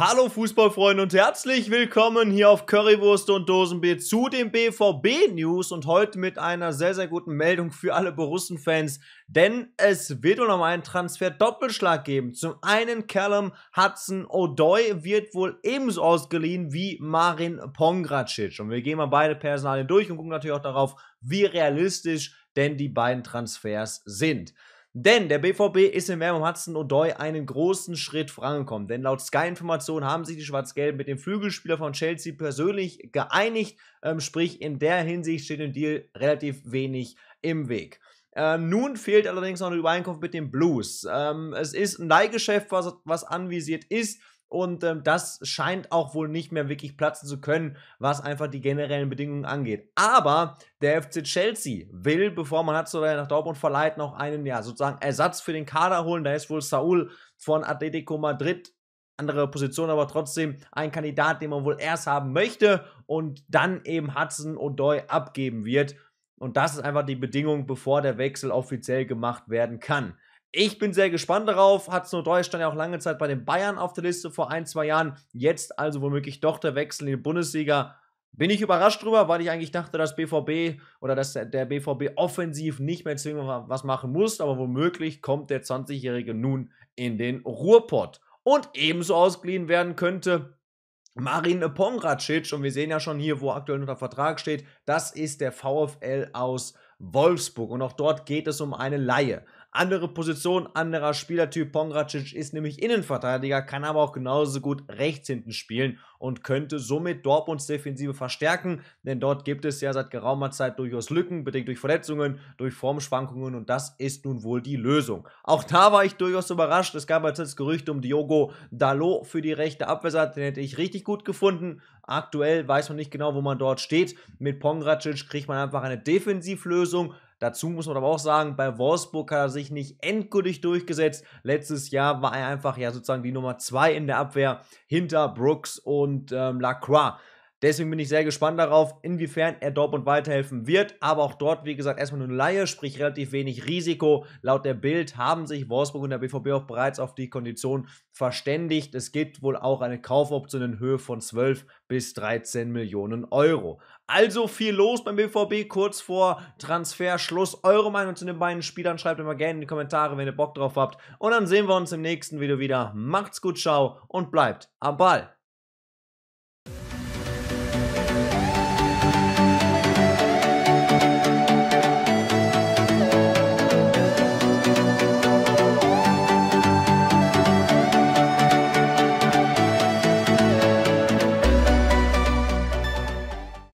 Hallo Fußballfreunde und herzlich willkommen hier auf Currywurst und Dosenbier zu den BVB News und heute mit einer sehr, sehr guten Meldung für alle Borussen-Fans, denn es wird wohl noch einen Transfer-Doppelschlag geben. Zum einen Callum Hudson-Odoi wird wohl ebenso ausgeliehen wie Marin Pongracic und wir gehen mal beide Personalien durch und gucken natürlich auch darauf, wie realistisch denn die beiden Transfers sind. Denn der BVB ist in Werbung Hudson O'Doy einen großen Schritt vorangekommen. Denn laut Sky-Informationen haben sich die Schwarz-Gelben mit dem Flügelspieler von Chelsea persönlich geeinigt. Ähm, sprich, in der Hinsicht steht dem Deal relativ wenig im Weg. Ähm, nun fehlt allerdings noch eine Übereinkunft mit den Blues. Ähm, es ist ein Leihgeschäft, was, was anvisiert ist. Und ähm, das scheint auch wohl nicht mehr wirklich platzen zu können, was einfach die generellen Bedingungen angeht. Aber der FC Chelsea will, bevor man hat so nach Dortmund verleiht, noch einen, ja, sozusagen Ersatz für den Kader holen. Da ist wohl Saul von Atletico Madrid andere Position, aber trotzdem ein Kandidat, den man wohl erst haben möchte und dann eben Hudson O'Doy abgeben wird. Und das ist einfach die Bedingung, bevor der Wechsel offiziell gemacht werden kann. Ich bin sehr gespannt darauf. Hat es nur Deutschland ja auch lange Zeit bei den Bayern auf der Liste vor ein, zwei Jahren. Jetzt also womöglich doch der Wechsel in die Bundesliga. Bin ich überrascht drüber, weil ich eigentlich dachte, dass BVB oder dass der BVB offensiv nicht mehr zwingend was machen muss, aber womöglich kommt der 20-Jährige nun in den Ruhrpott. Und ebenso ausgeliehen werden könnte Marin Pongracic. Und wir sehen ja schon hier, wo aktuell unter Vertrag steht, das ist der VfL aus Wolfsburg. Und auch dort geht es um eine Laie andere Position, anderer Spielertyp. Pongracic ist nämlich Innenverteidiger, kann aber auch genauso gut rechts hinten spielen und könnte somit Dortmunds Defensive verstärken, denn dort gibt es ja seit geraumer Zeit durchaus Lücken, bedingt durch Verletzungen, durch Formschwankungen und das ist nun wohl die Lösung. Auch da war ich durchaus überrascht. Es gab jetzt das Gerücht um Diogo Dalot für die rechte Abwehrseite, den hätte ich richtig gut gefunden. Aktuell weiß man nicht genau, wo man dort steht. Mit Pongracic kriegt man einfach eine Defensivlösung, Dazu muss man aber auch sagen, bei Wolfsburg hat er sich nicht endgültig durchgesetzt. Letztes Jahr war er einfach ja sozusagen die Nummer 2 in der Abwehr hinter Brooks und ähm, Lacroix. Deswegen bin ich sehr gespannt darauf, inwiefern er Dortmund weiterhelfen wird. Aber auch dort, wie gesagt, erstmal nur eine Laie, sprich relativ wenig Risiko. Laut der Bild haben sich Wolfsburg und der BVB auch bereits auf die Kondition verständigt. Es gibt wohl auch eine Kaufoption in Höhe von 12 bis 13 Millionen Euro. Also viel los beim BVB kurz vor Transferschluss. Eure Meinung zu den beiden Spielern schreibt immer gerne in die Kommentare, wenn ihr Bock drauf habt. Und dann sehen wir uns im nächsten Video wieder. Macht's gut, ciao und bleibt am Ball.